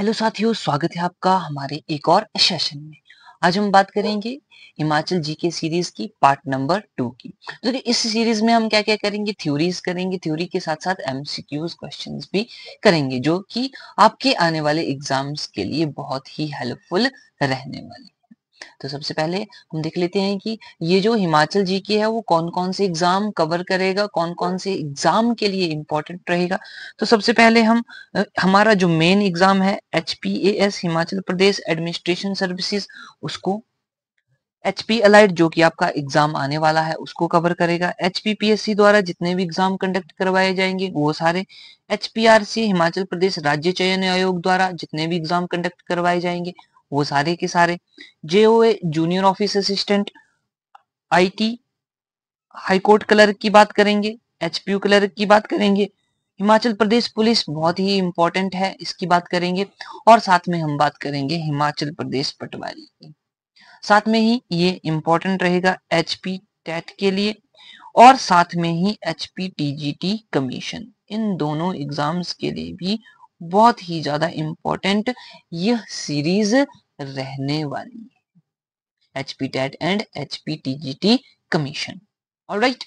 Hello साथियों स्वागत है आपका हमारे एक और सेशन में आज हम बात करेंगे हिमाचल जी के सीरीज की पार्ट नंबर टू की तो इस सीरीज में हम क्या क्या करेंगे थ्योरीज करेंगे थ्योरी के साथ साथ एमसीक्यूज क्वेश्चंस भी करेंगे जो कि आपके आने वाले एग्जाम्स के लिए बहुत ही हेल्पफुल रहने वाले तो सबसे पहले हम देख लेते हैं कि ये जो हिमाचल जी के है वो कौन कौन से एग्जाम कवर करेगा कौन कौन से एग्जाम के लिए इम्पोर्टेंट रहेगा तो सबसे पहले हम हमारा जो मेन एग्जाम है H Himachal Pradesh administration services उसको एच पी अलाइड जो कि आपका एग्जाम आने वाला है उसको कवर करेगा एच द्वारा जितने भी एग्जाम कंडक्ट करवाए जाएंगे वो सारे एच हिमाचल प्रदेश राज्य चयन आयोग द्वारा जितने भी एग्जाम कंडक्ट करवाए जाएंगे वो सारे के सारे J O A junior office assistant I T high court clerk की बात करेंगे यू क्लर्क की बात करेंगे हिमाचल प्रदेश पुलिस बहुत ही इंपॉर्टेंट है इसकी बात करेंगे और साथ में हम बात करेंगे हिमाचल प्रदेश पटवारी की साथ में ही ये इंपॉर्टेंट रहेगा एचपी टेट के लिए और साथ में ही एचपी टीजीटी कमीशन इन दोनों एग्जाम्स के लिए भी बहुत ही ज्यादा इंपॉर्टेंट यह सीरीज रहने वाली है H P TET and H P T G T commission और राइट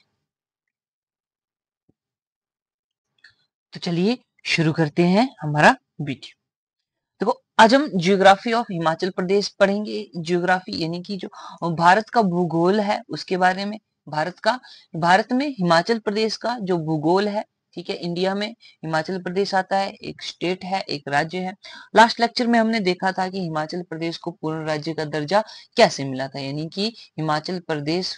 तो चलिए शुरू करते हैं हमारा वीडियो देखो आज हम जियोग्राफी ऑफ हिमाचल प्रदेश पढ़ेंगे जियोग्राफी यानी कि जो भारत का भूगोल है उसके बारे में भारत का भारत में हिमाचल प्रदेश का जो भूगोल है ठीक है इंडिया में हिमाचल प्रदेश आता है एक स्टेट है एक राज्य है लास्ट लेक्चर में हमने देखा था कि हिमाचल प्रदेश को पूर्ण राज्य का दर्जा कैसे मिला था यानी कि हिमाचल प्रदेश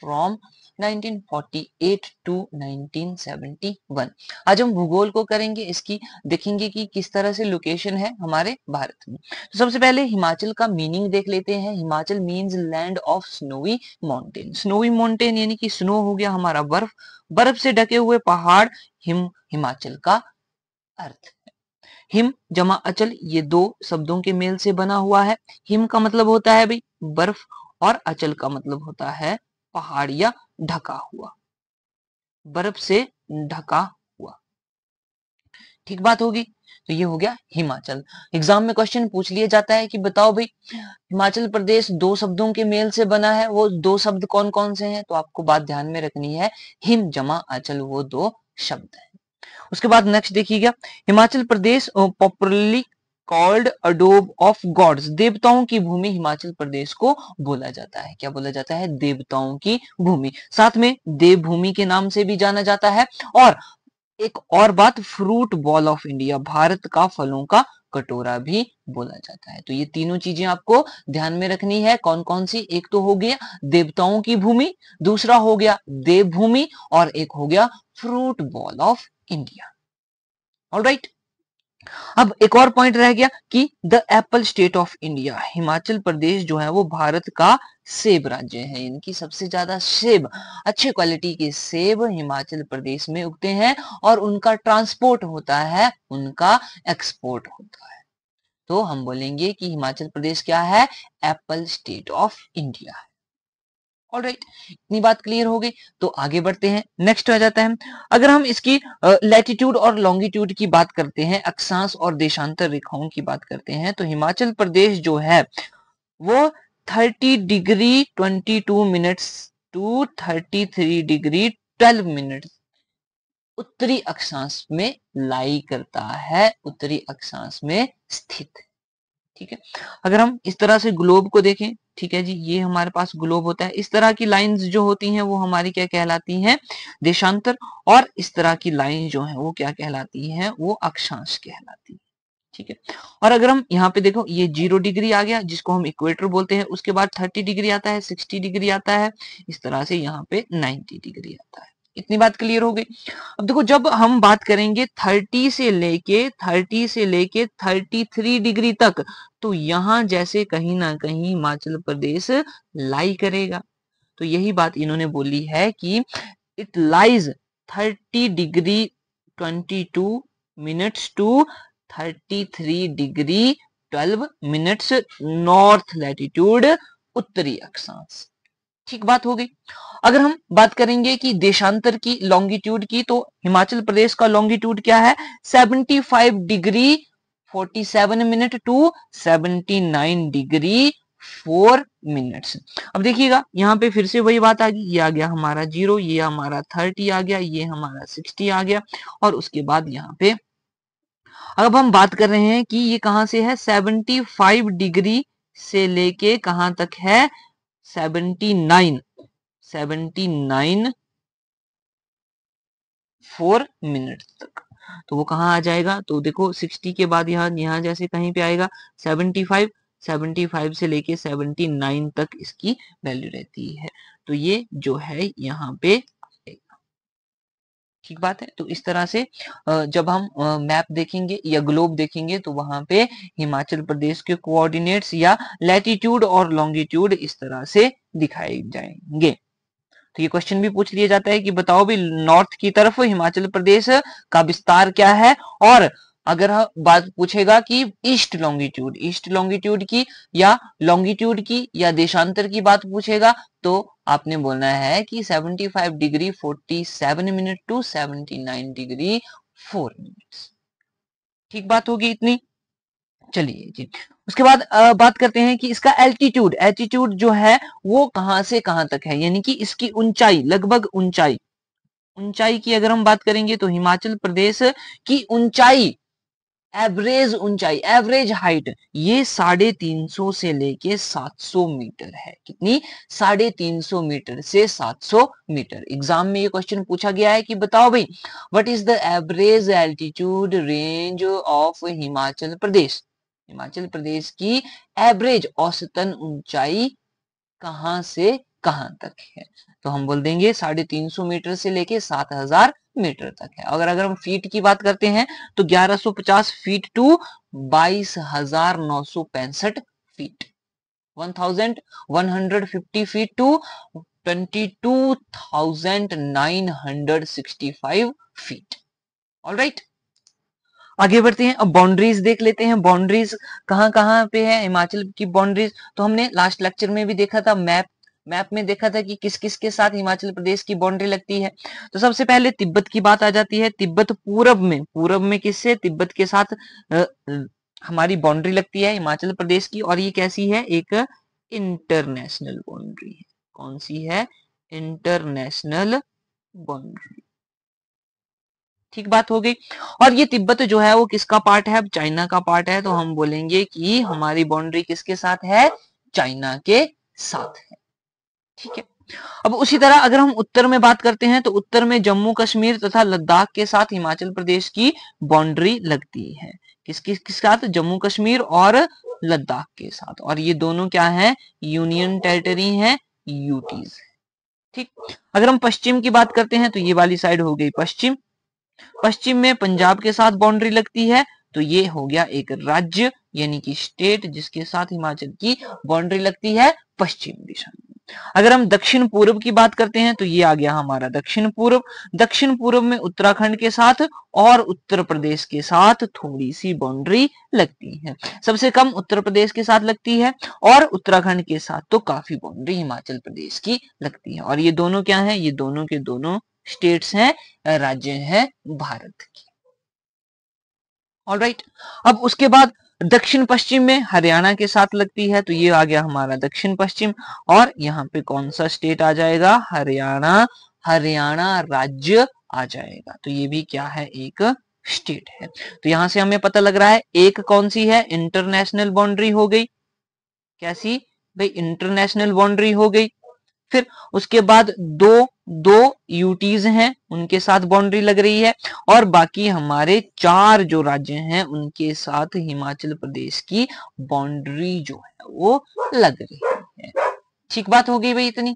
फ्रॉम 1948 टू 1971 आज हम भूगोल को करेंगे इसकी देखेंगे कि किस तरह से लोकेशन है हमारे भारत में तो सबसे पहले हिमाचल का मीनिंग देख लेते हैं Himachal means land of snowy mountain snowy mountain यानी कि स्नो हो गया हमारा बर्फ बर्फ से ढके हुए पहाड़ हिम हिमाचल का अर्थ हिम जमा अचल ये दो शब्दों के मेल से बना हुआ है हिम का मतलब होता है भाई बर्फ और अचल का मतलब होता है पहाड़िया ढका हुआ बर्फ से ढका हुआ ठीक बात होगी तो ये हो गया हिमाचल एग्जाम में क्वेश्चन पूछ लिया जाता है कि बताओ भाई हिमाचल प्रदेश दो शब्दों के मेल से बना है वो दो शब्द कौन कौन से हैं तो आपको बात ध्यान में रखनी है हिम जमा अचल वो दो शब्द है उसके बाद नेक्स्ट देखिएगा हिमाचल प्रदेश पॉपुलरली कॉल्ड अडोब ऑफ गॉड्स देवताओं की भूमि हिमाचल प्रदेश को बोला जाता है क्या बोला जाता है देवताओं की भूमि साथ में देवभूमि के नाम से भी जाना जाता है और एक और बात fruit bowl of India Bharat का फलों का कटोरा भी बोला जाता है तो ये तीनों चीजें आपको ध्यान में रखनी है कौन कौन सी एक तो हो गया देवताओं की भूमि दूसरा हो गया देवभूमि और एक हो गया fruit bowl of India all right अब एक और पॉइंट रह गया कि the apple state of India Himachal Pradesh जो है वो भारत का सेब राज्य है इनकी सबसे ज्यादा सेब अच्छे क्वालिटी के सेब हिमाचल प्रदेश में उगते हैं और उनका ट्रांसपोर्ट होता है उनका एक्सपोर्ट होता है तो हम बोलेंगे कि हिमाचल प्रदेश क्या है apple state of India all right इतनी बात क्लियर हो गई तो आगे बढ़ते हैं नेक्स्ट आ जाता है अगर हम इसकी लैटिट्यूड और लॉन्गिट्यूड की बात करते हैं अक्षांश और देशांतर रेखाओं की बात करते हैं तो हिमाचल प्रदेश जो है वो 30 degree 22 minutes to 33 degree 12 minutes उत्तरी अक्षांश में लाई करता है उत्तरी अक्षांश में स्थित ठीक है अगर हम इस तरह से ग्लोब को देखें ठीक है जी ये हमारे पास ग्लोब होता है इस तरह की लाइंस जो होती हैं वो हमारी क्या कहलाती हैं देशांतर और इस तरह की लाइन जो है वो क्या कहलाती है वो अक्षांश कहलाती है ठीक है और अगर हम यहाँ पे देखो ये जीरो डिग्री आ गया जिसको हम इक्वेटर बोलते हैं उसके बाद थर्टी डिग्री आता है सिक्सटी डिग्री आता है इस तरह से यहाँ पे नाइन्टी डिग्री आता है इतनी बात क्लियर हो गई अब देखो जब हम बात करेंगे 30 से लेके 30 से लेके 33 डिग्री तक तो यहां जैसे कहीं ना कहीं हिमाचल प्रदेश लाई करेगा तो यही बात इन्होंने बोली है कि it lies 30 degree 22 minutes to 33 degree 12 minutes north latitude उत्तरी अक्षांश ठीक बात हो गई अगर हम बात करेंगे कि देशांतर की लॉन्गिट्यूड की तो हिमाचल प्रदेश का लॉन्गिट्यूड क्या है 75 degree 47 minute to 79 degree 4 minutes अब देखिएगा यहाँ पे फिर से वही बात आ गई ये आ गया हमारा जीरो ये हमारा थर्टी आ गया ये हमारा सिक्सटी आ गया और उसके बाद यहाँ पे अब हम बात कर रहे हैं कि ये कहां से है 75 डिग्री से लेके कहां तक है seventy nine seventy nine four minute तक तो वो कहाँ आ जाएगा तो देखो सिक्सटी के बाद यहाँ यहाँ जैसे कहीं पे आएगा सेवेंटी फाइव सेवेंटी फाइव से लेके सेवेंटी नाइन तक इसकी वैल्यू रहती है तो ये जो है यहाँ पे ठीक बात है तो इस तरह से जब हम मैप देखेंगे या ग्लोब देखेंगे तो वहां पे हिमाचल प्रदेश के कोऑर्डिनेट्स या लैटिट्यूड और लॉन्गिट्यूड इस तरह से दिखाए जाएंगे तो ये क्वेश्चन भी पूछ लिया जाता है कि बताओ भी नॉर्थ की तरफ हिमाचल प्रदेश का विस्तार क्या है और अगर हाँ, बात पूछेगा कि ईस्ट लॉन्गिट्यूड ईस्ट लॉन्गिट्यूड की या लॉन्गिट्यूड की या देशांतर की बात पूछेगा तो आपने बोलना है कि 75 degree 47 minute to 79 degree 4 minute ठीक बात होगी इतनी चलिए जी उसके बाद बात करते हैं कि इसका एल्टीट्यूड एल्टीट्यूड जो है वो कहां से कहां तक है यानी कि इसकी ऊंचाई लगभग ऊंचाई ऊंचाई की अगर हम बात करेंगे तो हिमाचल प्रदेश की ऊंचाई एवरेज ऊंचाई एवरेज हाइट ये साढ़े तीन सौ से लेके सात सौ मीटर है कितनी साढ़े तीन सौ मीटर से सात सौ मीटर एग्जाम में ये क्वेश्चन पूछा गया है कि बताओ भाई what is the average altitude range of Himachal Pradesh Himachal Pradesh की एवरेज औसतन ऊंचाई कहां से कहां तक है तो हम बोल देंगे साढ़े तीन सौ मीटर से लेके सात हजार मीटर तक है अगर अगर हम फीट की बात करते हैं तो 1150 फीट टू बाईस हजार नौ सौ पैंसठ feet 1150 feet to 22,965 feet alright आगे बढ़ते हैं अब बाउंड्रीज देख लेते हैं बाउंड्रीज कहां कहां पे है हिमाचल की बाउंड्रीज तो हमने लास्ट लेक्चर में भी देखा था मैप मैप में देखा था कि किस किस के साथ हिमाचल प्रदेश की बाउंड्री लगती है तो सबसे पहले तिब्बत की बात आ जाती है तिब्बत पूरब में पूरब में किससे तिब्बत के साथ हमारी बाउंड्री लगती है हिमाचल प्रदेश की और ये कैसी है एक इंटरनेशनल बाउंड्री है कौन सी है इंटरनेशनल बाउंड्री ठीक बात हो गई और ये तिब्बत जो है वो किसका पार्ट है चाइना का पार्ट है तो हम बोलेंगे कि हमारी बाउंड्री किसके साथ है चाइना के साथ है ठीक है अब उसी तरह अगर हम उत्तर में बात करते हैं तो उत्तर में जम्मू कश्मीर तथा लद्दाख के साथ हिमाचल प्रदेश की बाउंड्री लगती है किसके किस साथ जम्मू कश्मीर और लद्दाख के साथ और ये दोनों क्या है यूनियन टेरिटरी है यूटीज ठीक अगर हम पश्चिम की बात करते हैं तो ये वाली साइड हो गई पश्चिम पश्चिम में पंजाब के साथ बाउंड्री लगती है तो ये हो गया एक राज्य यानी कि स्टेट जिसके साथ हिमाचल की बाउंड्री लगती है पश्चिम दिशा में अगर हम दक्षिण पूर्व की बात करते हैं तो ये आ गया हमारा दक्षिण पूर्व दक्षिण पूर्व में उत्तराखंड के साथ और उत्तर प्रदेश के साथ थोड़ी सी बाउंड्री लगती है सबसे कम उत्तर प्रदेश के साथ लगती है और उत्तराखंड के साथ तो काफी बाउंड्री हिमाचल प्रदेश की लगती है और ये दोनों क्या है ये दोनों के दोनों स्टेट्स हैं राज्य हैं भारत की ऑलराइट right. अब उसके बाद दक्षिण पश्चिम में हरियाणा के साथ लगती है तो ये आ गया हमारा दक्षिण पश्चिम और यहाँ पे कौन सा स्टेट आ जाएगा हरियाणा हरियाणा राज्य आ जाएगा तो ये भी क्या है एक स्टेट है तो यहां से हमें पता लग रहा है एक कौन सी है इंटरनेशनल बाउंड्री हो गई कैसी भाई इंटरनेशनल बाउंड्री हो गई फिर उसके बाद दो दो यूटीज हैं उनके साथ बाउंड्री लग रही है और बाकी हमारे चार जो राज्य हैं उनके साथ हिमाचल प्रदेश की बाउंड्री जो है वो लग रही है ठीक बात हो गई भाई इतनी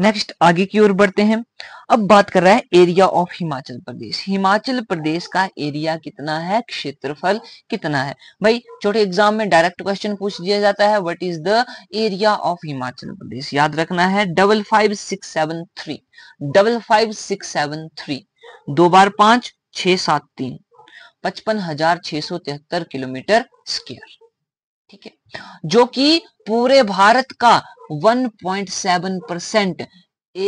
नेक्स्ट आगे की ओर बढ़ते हैं अब बात कर रहा है एरिया ऑफ हिमाचल प्रदेश हिमाचल प्रदेश का एरिया कितना है क्षेत्रफल कितना है भाई छोटे एग्जाम में डायरेक्ट क्वेश्चन पूछ दिया जाता है what is the area of Himachal Pradesh याद रखना है double five six seven three double five six seven three दो बार पांच छ सात तीन पचपन हजार छह सौ तिहत्तर किलोमीटर स्क्वायर ठीक है जो कि पूरे भारत का 1.7 परसेंट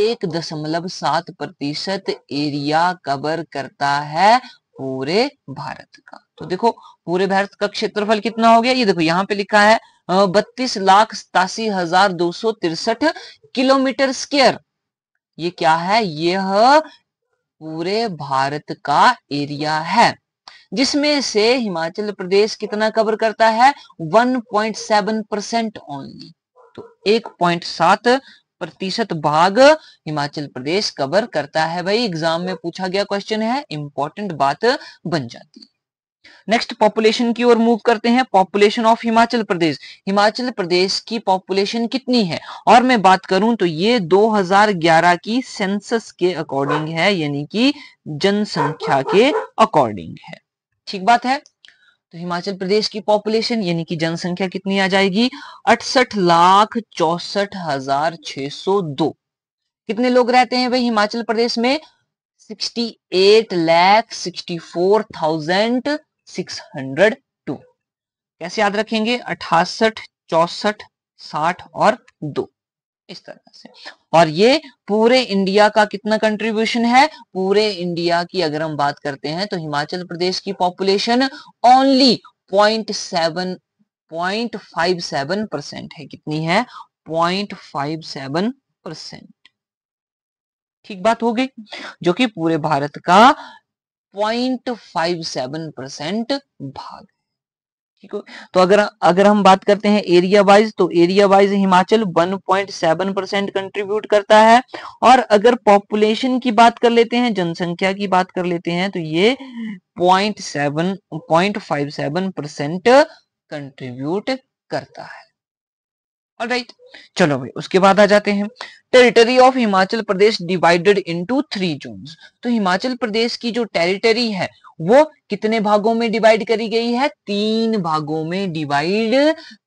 एक दशमलव सात प्रतिशत एरिया कवर करता है पूरे भारत का तो देखो पूरे भारत का क्षेत्रफल कितना हो गया ये देखो यहाँ पे लिखा है बत्तीस लाख सतासी हजार दो सौ तिरसठ किलोमीटर स्क्वेयर ये क्या है यह पूरे भारत का एरिया है जिसमें से हिमाचल प्रदेश कितना कवर करता है 1.7 परसेंट ओनली तो 1.7 प्रतिशत भाग हिमाचल प्रदेश कवर करता है भाई एग्जाम में पूछा गया क्वेश्चन है इंपॉर्टेंट बात बन जाती है नेक्स्ट पॉपुलेशन की ओर मूव करते हैं पॉपुलेशन ऑफ हिमाचल प्रदेश हिमाचल प्रदेश की पॉपुलेशन कितनी है और मैं बात करूं तो ये 2011 की सेंसस के अकॉर्डिंग है यानी कि जनसंख्या के अकॉर्डिंग है ठीक बात है तो हिमाचल प्रदेश की पॉपुलेशन यानी कि जनसंख्या कितनी आ जाएगी अड़सठ लाख चौसठ हजार छह सौ दो कितने लोग रहते हैं भाई हिमाचल प्रदेश में sixty eight lakh sixty four thousand six hundred two कैसे याद रखेंगे अठासठ चौसठ साठ और दो इस तरह से और ये पूरे इंडिया का कितना कंट्रीब्यूशन है पूरे इंडिया की अगर हम बात करते हैं तो हिमाचल प्रदेश की population only point seven point five seven percent है कितनी है पॉइंट फाइव सेवन परसेंट ठीक बात हो गई जो कि पूरे भारत का पॉइंट फाइव सेवन परसेंट भाग हो तो अगर अगर हम बात करते हैं एरिया वाइज तो area wise Himachal 1.7 percent contribute करता है और अगर पॉपुलेशन की बात कर लेते हैं जनसंख्या की बात कर लेते हैं तो ये point seven point five seven percent contribute करता है ऑल राइट चलो भाई उसके बाद आ जाते हैं territory of Himachal Pradesh divided into three zone तो हिमाचल प्रदेश की जो टेरिटरी है वो कितने भागों में डिवाइड करी गई है तीन भागों में डिवाइड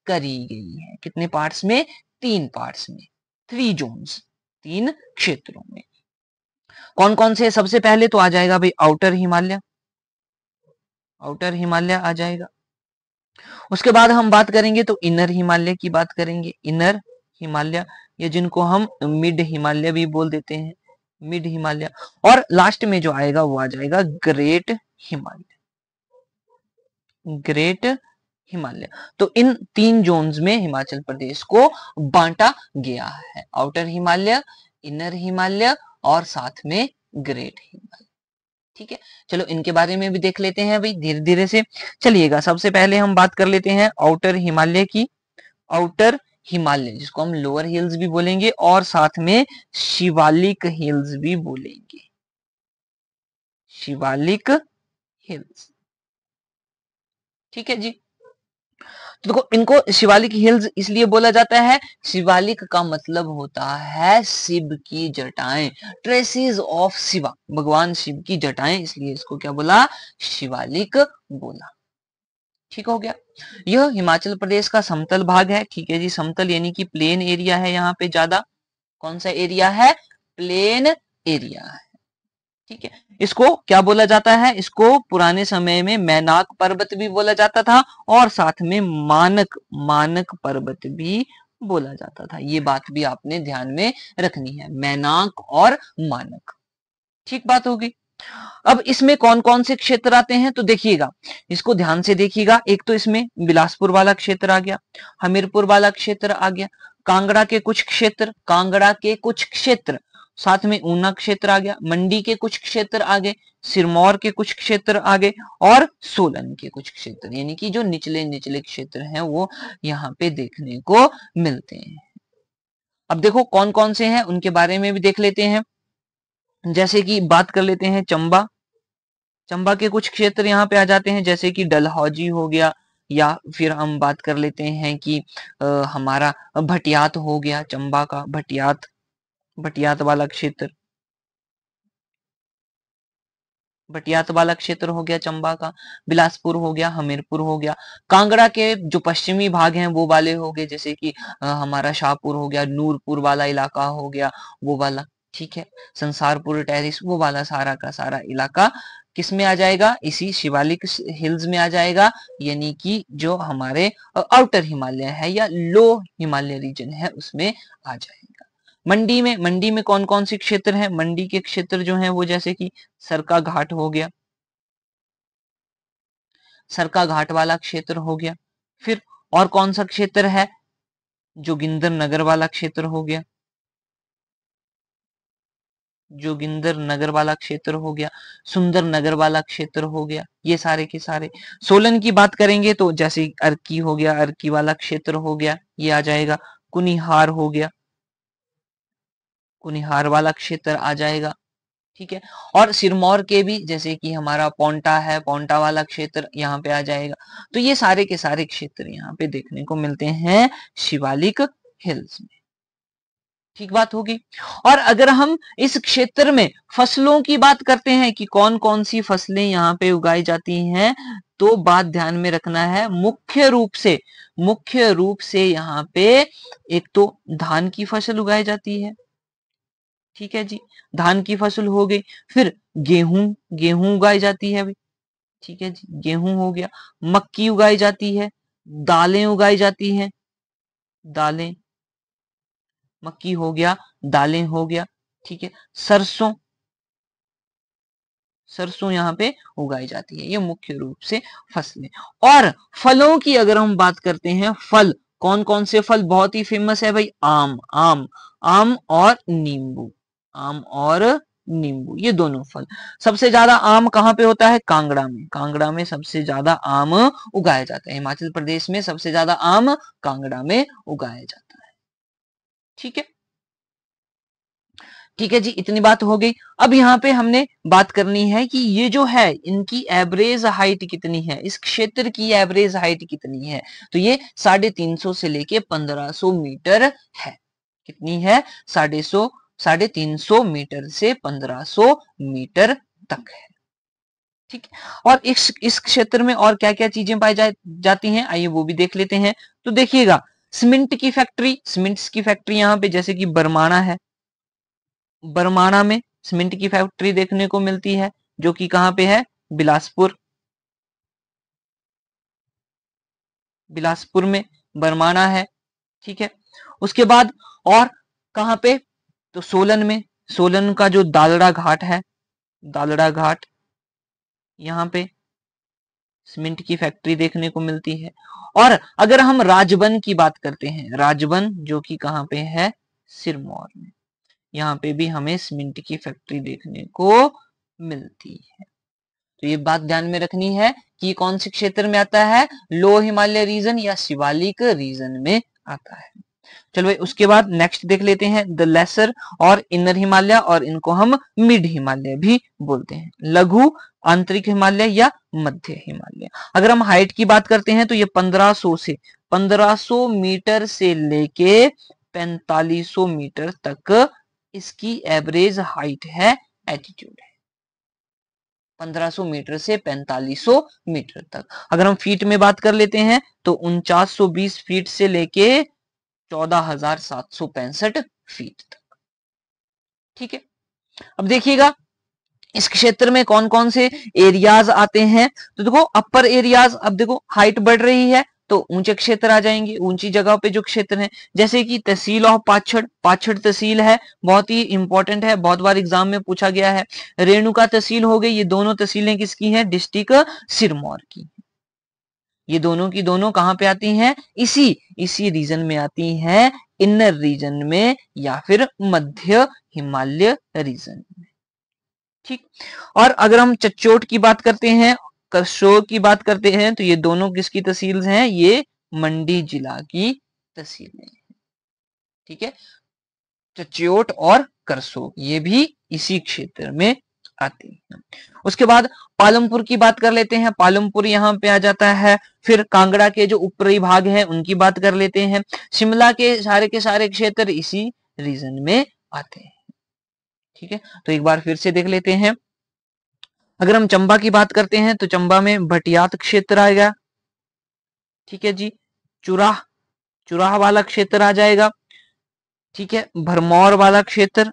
करी गई है कितने पार्ट्स में तीन पार्ट्स में थ्री जोन तीन क्षेत्रों में कौन कौन से सबसे पहले तो आ जाएगा भाई आउटर हिमालय आउटर हिमालय आ जाएगा उसके बाद हम बात करेंगे तो इनर हिमालय की बात करेंगे इनर हिमालय या जिनको हम मिड हिमालय भी बोल देते हैं मिड हिमालय और लास्ट में जो आएगा वो आ जाएगा ग्रेट हिमालय ग्रेट हिमालय तो इन तीन जोन्स में हिमाचल प्रदेश को बांटा गया है आउटर हिमालय इनर हिमालय और साथ में ग्रेट हिमालय ठीक है चलो इनके बारे में भी देख लेते हैं भाई धीरे धीरे से चलिएगा सबसे पहले हम बात कर लेते हैं आउटर हिमालय की आउटर हिमालय जिसको हम लोअर हिल्स भी बोलेंगे और साथ में शिवालिक हिल्स भी बोलेंगे शिवालिक हिल्स ठीक है जी तो देखो इनको शिवालिक हिल्स इसलिए बोला जाता है शिवालिक का मतलब होता है शिव की जटाएं ट्रेसिस ऑफ शिवा भगवान शिव की जटाएं इसलिए इसको क्या बोला शिवालिक बोला ठीक हो गया यह हिमाचल प्रदेश का समतल भाग है ठीक है जी समतल यानी कि प्लेन एरिया है यहाँ पे ज्यादा कौन सा एरिया है प्लेन एरिया है ठीक है इसको क्या बोला जाता है इसको पुराने समय में मैनाक पर्वत भी बोला जाता था और साथ में मानक मानक पर्वत भी बोला जाता था ये बात भी आपने ध्यान में रखनी है मैनाक और मानक ठीक बात होगी अब इसमें कौन कौन से क्षेत्र आते हैं तो देखिएगा इसको ध्यान से देखिएगा एक तो इसमें बिलासपुर वाला क्षेत्र आ गया हमीरपुर वाला क्षेत्र आ गया कांगड़ा के कुछ क्षेत्र कांगड़ा के कुछ क्षेत्र साथ में ऊना क्षेत्र आ गया मंडी के कुछ क्षेत्र आ गए सिरमौर के कुछ क्षेत्र आ गए और सोलन के कुछ क्षेत्र यानी कि जो निचले निचले क्षेत्र हैं वो यहाँ पे देखने को मिलते हैं अब देखो कौन कौन से हैं उनके बारे में भी देख लेते हैं जैसे कि बात कर लेते हैं चंबा चंबा के कुछ क्षेत्र यहाँ पे आ जाते हैं जैसे कि डलहौजी हो गया या फिर हम बात कर लेते हैं कि आ, हमारा भटियात हो गया चंबा का भटियात बटियात वाला क्षेत्र बटियात वाला क्षेत्र हो गया चंबा का बिलासपुर हो गया हमीरपुर हो गया कांगड़ा के जो पश्चिमी भाग हैं वो वाले हो गए जैसे कि हमारा शाहपुर हो गया नूरपुर वाला इलाका हो गया वो वाला ठीक है संसारपुर टेरिस वो वाला सारा का सारा इलाका किस में आ जाएगा इसी शिवालिक हिल्स में आ जाएगा यानी कि जो हमारे आउटर हिमालय है या लो हिमालय रीजन है उसमें आ जाएगा मंडी में मंडी में कौन कौन से क्षेत्र है मंडी के क्षेत्र जो है वो जैसे कि सरका घाट हो गया सरका घाट वाला क्षेत्र हो गया फिर और कौन सा क्षेत्र है जोगिंदर नगर वाला क्षेत्र हो गया जोगिंदर नगर वाला क्षेत्र हो गया सुंदर नगर वाला क्षेत्र हो गया ये सारे के सारे सोलन की बात करेंगे तो जैसे अर्की हो गया अर्की वाला क्षेत्र हो गया ये आ जाएगा कुनिहार हो गया कुनिहार वाला क्षेत्र आ जाएगा ठीक है और सिरमौर के भी जैसे कि हमारा पोंटा है पोंटा वाला क्षेत्र यहाँ पे आ जाएगा तो ये सारे के सारे क्षेत्र यहाँ पे देखने को मिलते हैं शिवालिक हिल्स में ठीक बात होगी और अगर हम इस क्षेत्र में फसलों की बात करते हैं कि कौन कौन सी फसलें यहाँ पे उगाई जाती हैं तो बात ध्यान में रखना है मुख्य रूप से मुख्य रूप से यहाँ पे एक तो धान की फसल उगाई जाती है ठीक है जी धान की फसल हो गई फिर गेहूं गेहूं उगाई जाती है ठीक है जी गेहूं हो गया मक्की उगाई जाती है दालें उगाई जाती हैं दालें मक्की हो गया दालें हो गया ठीक है सरसों सरसों यहाँ पे उगाई जाती है ये मुख्य रूप से फसलें और फलों की अगर हम बात करते हैं फल कौन कौन से फल बहुत ही फेमस है भाई आम आम आम और नींबू आम और नींबू ये दोनों फल सबसे ज्यादा आम कहाँ पे होता है कांगड़ा में कांगड़ा में सबसे ज्यादा आम उगाया जाता है हिमाचल प्रदेश में सबसे ज्यादा आम कांगड़ा में उगाया जाता है ठीक है ठीक है जी इतनी बात हो गई अब यहाँ पे हमने बात करनी है कि ये जो है इनकी एवरेज हाइट कितनी है इस क्षेत्र की एवरेज हाइट कितनी है तो ये साढ़े तीन सौ से लेके पंद्रह सौ मीटर है कितनी है साढ़े सौ साढ़े तीन सौ मीटर से पंद्रह सौ मीटर तक है ठीक है और इस इस क्षेत्र में और क्या क्या चीजें पाई जा, जाती हैं आइए वो भी देख लेते हैं तो देखिएगा सीमेंट की फैक्ट्री सीमेंट्स की फैक्ट्री यहाँ पे जैसे कि बरमाना है बरमाना में सीमेंट की फैक्ट्री देखने को मिलती है जो कि कहाँ पे है बिलासपुर बिलासपुर में बरमाना है ठीक है उसके बाद और कहाँ पे तो सोलन में सोलन का जो दालड़ा घाट है दालड़ा घाट यहाँ पे सीमेंट की फैक्ट्री देखने को मिलती है और अगर हम राजबन की बात करते हैं राजबन जो कि कहाँ पे है सिरमौर में यहाँ पे भी हमें सीमेंट की फैक्ट्री देखने को मिलती है तो ये बात ध्यान में रखनी है कि कौन से क्षेत्र में आता है लो हिमालय रीजन या शिवालिक रीजन में आता है चलो भाई उसके बाद नेक्स्ट देख लेते हैं द लेसर और इनर हिमालय और इनको हम मिड हिमालय भी बोलते हैं लघु आंतरिक हिमालय या मध्य हिमालय अगर हम हाइट की बात करते हैं तो ये 1500 से 1500 मीटर से लेके 4500 मीटर तक इसकी एवरेज हाइट है एटीट्यूड है 1500 मीटर से 4500 मीटर तक अगर हम फीट में बात कर लेते हैं तो उनचास फीट से लेके चौदह हजार सात सौ पैंसठ फीट तक ठीक है अब देखिएगा इस क्षेत्र में कौन कौन से एरियाज आते हैं तो देखो अपर एरियाज अब देखो हाइट बढ़ रही है तो ऊंचे क्षेत्र आ जाएंगे ऊंची जगह पे जो क्षेत्र है जैसे कि तहसील ऑफ पाछड़ पाछड़ तहसील है बहुत ही इंपॉर्टेंट है बहुत बार एग्जाम में पूछा गया है रेणुका तहसील हो गई ये दोनों तहसीलें किसकी हैं डिस्ट्रिक्ट सिरमौर की ये दोनों की दोनों कहाँ पे आती हैं इसी इसी रीजन में आती हैं इनर रीजन में या फिर मध्य हिमालय रीजन में ठीक और अगर हम चचोट की बात करते हैं करशोर की बात करते हैं तो ये दोनों किसकी तहसील हैं ये मंडी जिला की तहसीलें ठीक है चचोट और करसोग ये भी इसी क्षेत्र में आती है उसके बाद पालमपुर की बात कर लेते हैं पालमपुर यहाँ पे आ जाता है फिर कांगड़ा के जो ऊपरी भाग है उनकी बात कर लेते हैं शिमला के सारे के सारे क्षेत्र इसी रीजन में आते हैं ठीक है तो एक बार फिर से देख लेते हैं अगर हम चंबा की बात करते हैं तो चंबा में भटियात क्षेत्र आएगा ठीक है जी चुराह चुराह वाला क्षेत्र आ जाएगा ठीक है भरमौर वाला क्षेत्र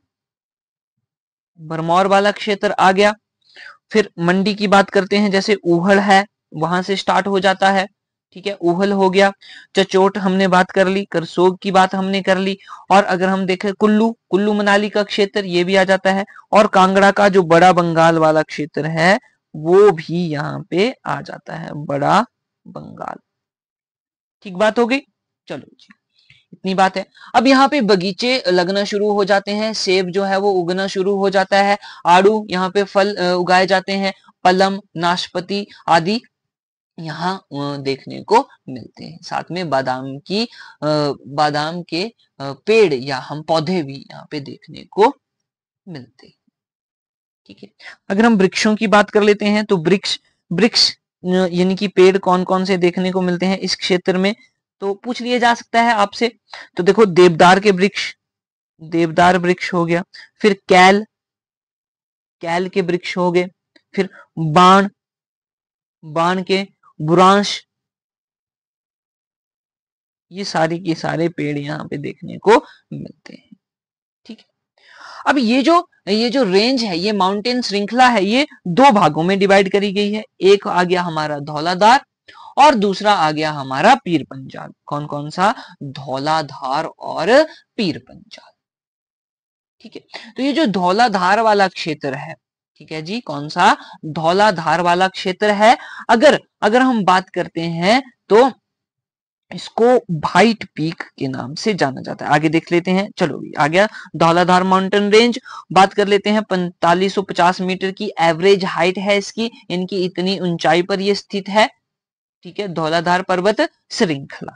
भरमौर वाला क्षेत्र आ गया फिर मंडी की बात करते हैं जैसे ऊहल है वहां से स्टार्ट हो जाता है ठीक है ऊहल हो गया चचोट हमने बात कर ली करसोग की बात हमने कर ली और अगर हम देखें कुल्लू कुल्लू मनाली का क्षेत्र ये भी आ जाता है और कांगड़ा का जो बड़ा बंगाल वाला क्षेत्र है वो भी यहाँ पे आ जाता है बड़ा बंगाल ठीक बात हो गई चलो जी इतनी बात है अब यहाँ पे बगीचे लगना शुरू हो जाते हैं सेब जो है वो उगना शुरू हो जाता है आड़ू यहाँ पे फल उगाए जाते हैं पलम नाशपति आदि यहाँ देखने को मिलते हैं साथ में बादाम की बादाम के पेड़ या हम पौधे भी यहाँ पे देखने को मिलते ठीक है अगर हम वृक्षों की बात कर लेते हैं तो वृक्ष वृक्ष यानी कि पेड़ कौन कौन से देखने को मिलते हैं इस क्षेत्र में तो पूछ लिया जा सकता है आपसे तो देखो देवदार के वृक्ष देवदार वृक्ष हो गया फिर कैल कैल के वृक्ष हो गए फिर बाण बाण के बुरांश ये सारी के सारे पेड़ यहाँ पे देखने को मिलते हैं ठीक है अब ये जो ये जो रेंज है ये माउंटेन श्रृंखला है ये दो भागों में डिवाइड करी गई है एक आ गया हमारा धौलाधार और दूसरा आ गया हमारा पीर पंजाल कौन कौन सा धौलाधार और पीर पंजाल ठीक है तो ये जो धौलाधार वाला क्षेत्र है ठीक है जी कौन सा धौलाधार वाला क्षेत्र है अगर अगर हम बात करते हैं तो इसको भाइट पीक के नाम से जाना जाता है आगे देख लेते हैं चलो आ गया धौलाधार माउंटेन रेंज बात कर लेते हैं 4550 मीटर की एवरेज हाइट है इसकी इनकी इतनी ऊंचाई पर यह स्थित है ठीक है धौलाधार पर्वत श्रृंखला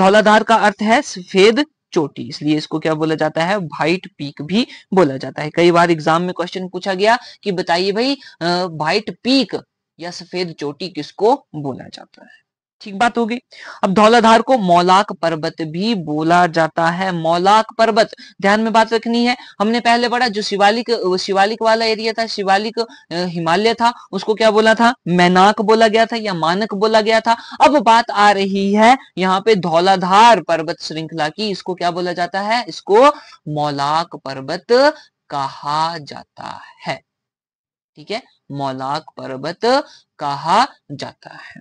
धौलाधार का अर्थ है सफेद चोटी इसलिए इसको क्या बोला जाता है व्हाइट पीक भी बोला जाता है कई बार एग्जाम में क्वेश्चन पूछा गया कि बताइए भाई व्हाइट पीक या सफेद चोटी किसको बोला जाता है ठीक बात होगी अब धौलाधार को मौलाक पर्वत भी बोला जाता है मौलाक पर्वत ध्यान में बात रखनी है हमने पहले पढ़ा जो शिवालिक शिवालिक वाला एरिया था शिवालिक हिमालय था उसको क्या बोला था मैनाक बोला गया था या मानक बोला गया था अब बात आ रही है यहाँ पे धौलाधार पर्वत श्रृंखला की इसको क्या बोला जाता है इसको मौलाक पर्वत कहा जाता है ठीक है मौलाक पर्वत कहा जाता है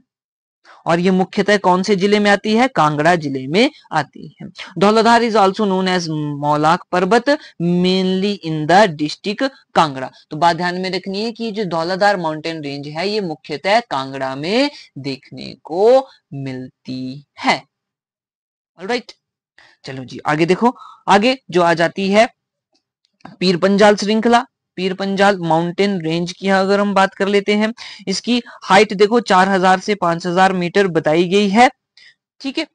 और ये मुख्यतः कौन से जिले में आती है कांगड़ा जिले में आती है Dhauladhar is also known as मौलाक पर्वत mainly in the district Kangra तो बात ध्यान में रखनी है कि जो धौलाधार माउंटेन रेंज है ये मुख्यतः कांगड़ा में देखने को मिलती है राइट right. चलो जी आगे देखो आगे जो आ जाती है पीर पंजाल श्रृंखला पीर पंजाल माउंटेन रेंज की अगर हम बात कर लेते हैं इसकी हाइट देखो 4000 से 5000 मीटर बताई गई है ठीक है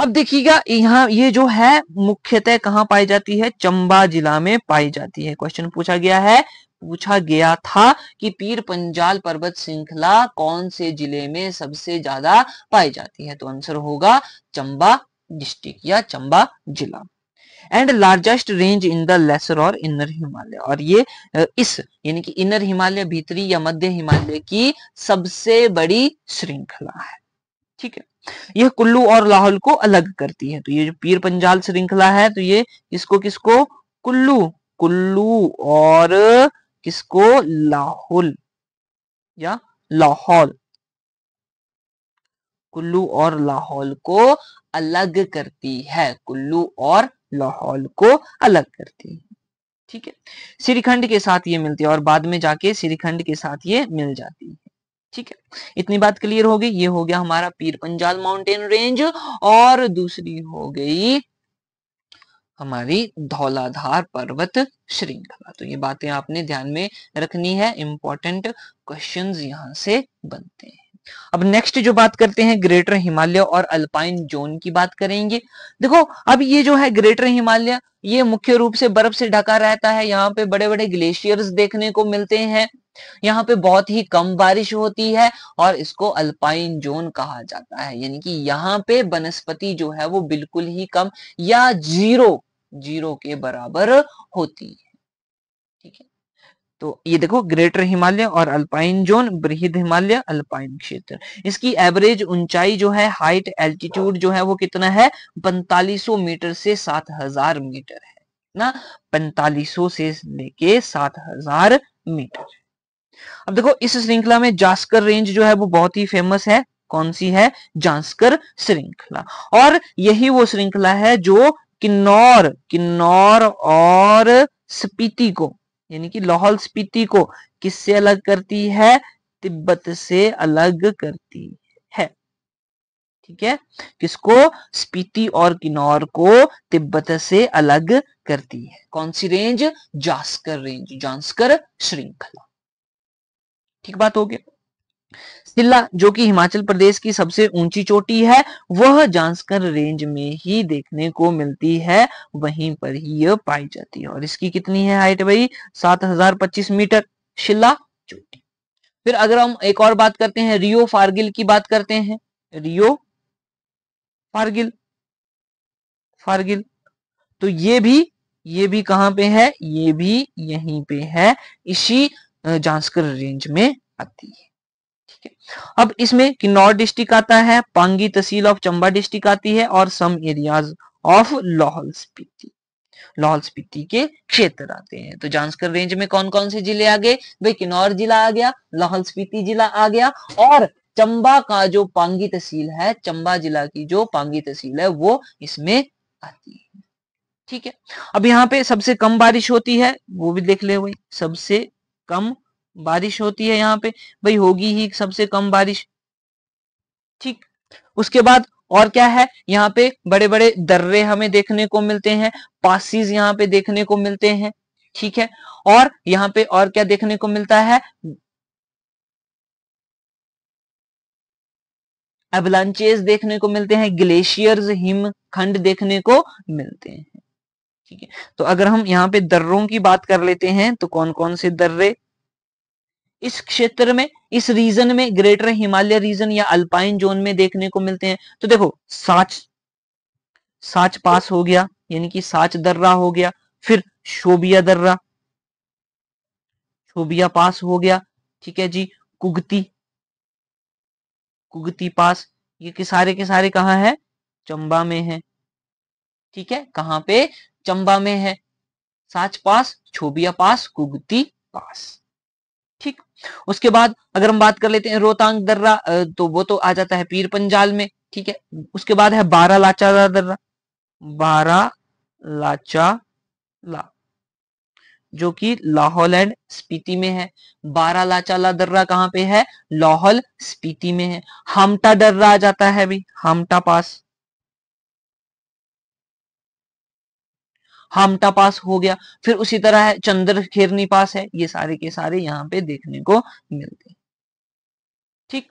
अब देखिएगा यहाँ ये जो है मुख्यतः कहाँ पाई जाती है चंबा जिला में पाई जाती है क्वेश्चन पूछा गया है पूछा गया था कि पीर पंजाल पर्वत श्रृंखला कौन से जिले में सबसे ज्यादा पाई जाती है तो आंसर होगा चंबा डिस्ट्रिक्ट या चंबा जिला and largest range in the lesser और इनर हिमालय और ये इस यानी कि इनर हिमालय भीतरी या मध्य हिमालय की सबसे बड़ी श्रृंखला है ठीक है यह कुल्लू और लाहौल को अलग करती है तो ये जो पीर पंजाल श्रृंखला है तो ये इसको किसको कुल्लू कुल्लू और किसको लाहौल या लाहौल कुल्लू और लाहौल को अलग करती है कुल्लू और लाहौल को अलग करती है ठीक है श्रीखंड के साथ ये मिलती है और बाद में जाके श्रीखंड के साथ ये मिल जाती है ठीक है इतनी बात क्लियर हो गई ये हो गया हमारा पीर पंजाल माउंटेन रेंज और दूसरी हो गई हमारी धौलाधार पर्वत श्रृंखला तो ये बातें आपने ध्यान में रखनी है इंपॉर्टेंट क्वेश्चंस यहां से बनते हैं अब नेक्स्ट जो बात करते हैं ग्रेटर हिमालय और अल्पाइन जोन की बात करेंगे देखो अब ये जो है ग्रेटर हिमालय ये मुख्य रूप से बर्फ से ढका रहता है यहाँ पे बड़े बड़े ग्लेशियर्स देखने को मिलते हैं यहाँ पे बहुत ही कम बारिश होती है और इसको अल्पाइन जोन कहा जाता है यानी कि यहाँ पे वनस्पति जो है वो बिल्कुल ही कम या जीरो जीरो के बराबर होती है तो ये देखो ग्रेटर हिमालय और अल्पाइन जोन बृहद हिमालय अल्पाइन क्षेत्र इसकी एवरेज ऊंचाई जो है हाइट एल्टीट्यूड जो है वो कितना है पैंतालीस मीटर से सात हजार मीटर है ना पैंतालीस से लेके सात हजार मीटर अब देखो इस श्रृंखला में जास्कर रेंज जो है वो बहुत ही फेमस है कौन सी है जास्कर श्रृंखला और यही वो श्रृंखला है जो किन्नौर किन्नौर और स्पीति को यानी कि लाहौल स्पीति को किससे अलग करती है तिब्बत से अलग करती है ठीक है किसको स्पीति और किन्नौर को तिब्बत से अलग करती है कौन सी रेंज जास्कर रेंज जास्कर श्रृंखला ठीक बात हो गया सिल्ला जो कि हिमाचल प्रदेश की सबसे ऊंची चोटी है वह जांसकर रेंज में ही देखने को मिलती है वहीं पर ही यह पाई जाती है और इसकी कितनी है हाइट भाई 7025 मीटर शिल्ला चोटी फिर अगर हम एक और बात करते हैं रियो फारगिल की बात करते हैं रियो फारगिल फारगिल तो ये भी ये भी कहाँ पे है ये भी यहीं पे है इसी जांसकर रेंज में आती है अब इसमें किन्नौर डिस्ट्रिक्ट आता है पांगी तहसील ऑफ चंबा डिस्ट्रिक्ट आती है और some areas of Lahaul Spiti Lahaul Spiti के क्षेत्र आते हैं तो जांसकर रेंज में कौन कौन से जिले आ गए भाई किन्नौर जिला आ गया लाहौल स्पीति जिला आ गया और चंबा का जो पांगी तहसील है चंबा जिला की जो पांगी तहसील है वो इसमें आती है ठीक है अब यहाँ पे सबसे कम बारिश होती है वो भी देख ले वही सबसे कम बारिश होती है यहाँ पे भाई होगी ही सबसे कम बारिश ठीक उसके बाद और क्या है यहाँ पे बड़े बड़े दर्रे हमें देखने को मिलते हैं पासिस यहाँ पे देखने को मिलते हैं ठीक है और यहाँ पे और क्या देखने को मिलता है एबलांचेस देखने को मिलते हैं ग्लेशियर्स हिमखंड देखने को मिलते हैं ठीक है तो अगर हम यहाँ पे दर्रों की बात कर लेते हैं तो कौन कौन से दर्रे इस क्षेत्र में इस रीजन में ग्रेटर हिमालय रीजन या अल्पाइन जोन में देखने को मिलते हैं तो देखो साच साच पास हो गया यानी कि साच दर्रा हो गया फिर शोबिया दर्रा शोबिया पास हो गया ठीक है जी कुगती कुगती पास ये कि सारे के सारे कहा है चंबा में है ठीक है कहां पे चंबा में है साच पास छोबिया पास कुगती पास ठीक उसके बाद अगर हम बात कर लेते हैं रोहतांग दर्रा तो वो तो आ जाता है पीर पंजाल में ठीक है उसके बाद है बारा लाचा दर्रा बारा लाचा ला जो कि लाहौल एंड स्पीति में है बारा लाचाला दर्रा कहाँ पे है लाहौल स्पीति में है हमटा दर्रा आ जाता है अभी हमटा पास हामटा पास हो गया फिर उसी तरह है चंद्र खेरनी पास है ये सारे के सारे यहाँ पे देखने को मिलते हैं ठीक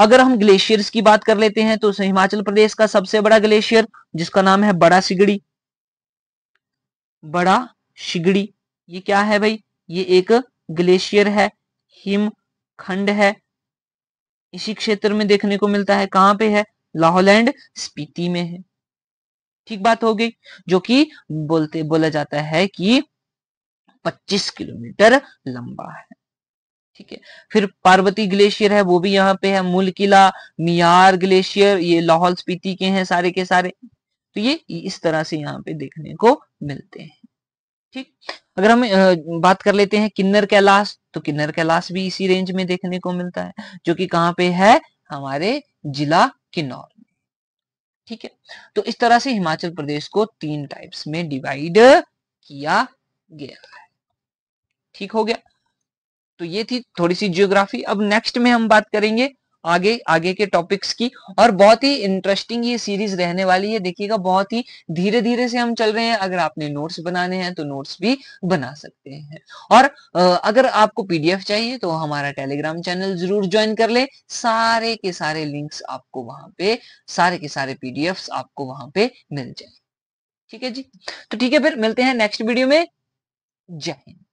अगर हम ग्लेशियर्स की बात कर लेते हैं तो हिमाचल प्रदेश का सबसे बड़ा ग्लेशियर जिसका नाम है बड़ा सिगड़ी बड़ा शिगड़ी ये क्या है भाई ये एक ग्लेशियर है हिमखंड है इसी क्षेत्र में देखने को मिलता है कहाँ पे है लाहौलैंड स्पीति में है ठीक बात हो गई जो कि बोलते बोला जाता है कि 25 किलोमीटर लंबा है ठीक है फिर पार्वती ग्लेशियर है वो भी यहाँ पे है मूल किला मियार ग्लेशियर ये लाहौल स्पीति के हैं सारे के सारे तो ये इस तरह से यहाँ पे देखने को मिलते हैं ठीक अगर हम बात कर लेते हैं किन्नर कैलाश तो किन्नर कैलाश भी इसी रेंज में देखने को मिलता है जो कि कहाँ पे है हमारे जिला किन्नौर ठीक है तो इस तरह से हिमाचल प्रदेश को तीन टाइप्स में डिवाइड किया गया है ठीक हो गया तो ये थी थोड़ी सी जियोग्राफी अब नेक्स्ट में हम बात करेंगे आगे आगे के टॉपिक्स की और बहुत ही इंटरेस्टिंग ये सीरीज रहने वाली है देखिएगा बहुत ही धीरे धीरे से हम चल रहे हैं अगर आपने नोट्स बनाने हैं तो नोट्स भी बना सकते हैं और अगर आपको पीडीएफ चाहिए तो हमारा टेलीग्राम चैनल जरूर ज्वाइन कर ले सारे के सारे लिंक्स आपको वहां पे सारे के सारे पीडीएफ आपको वहां पे मिल जाए ठीक है जी तो ठीक है फिर मिलते हैं नेक्स्ट वीडियो में जय हिंद